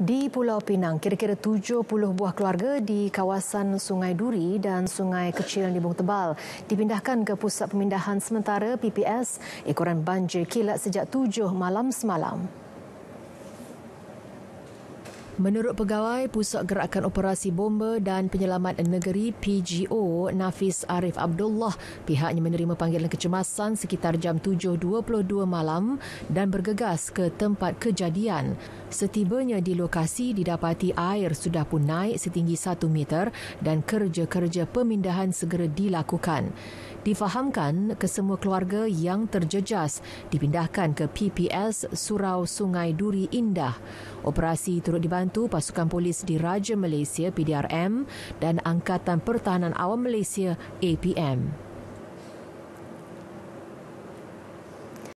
Di Pulau Pinang, kira-kira 70 buah keluarga di kawasan Sungai Duri dan Sungai Kecil Nibung Tebal dipindahkan ke Pusat Pemindahan Sementara PPS ekoran banjir kilat sejak 7 malam semalam. Menurut pegawai Pusat Gerakan Operasi Bomba dan Penyelamat Negeri PGO, Nafis Arif Abdullah, pihaknya menerima panggilan kecemasan sekitar jam 7.22 malam dan bergegas ke tempat kejadian. Setibanya di lokasi didapati air sudah pun naik setinggi 1 meter dan kerja-kerja pemindahan segera dilakukan. Difahamkan kesemua keluarga yang terjejas dipindahkan ke PPS Surau Sungai Duri Indah. Operasi turut dibantu pasukan polis di Raja Malaysia PDRM dan Angkatan Pertahanan Awam Malaysia APM.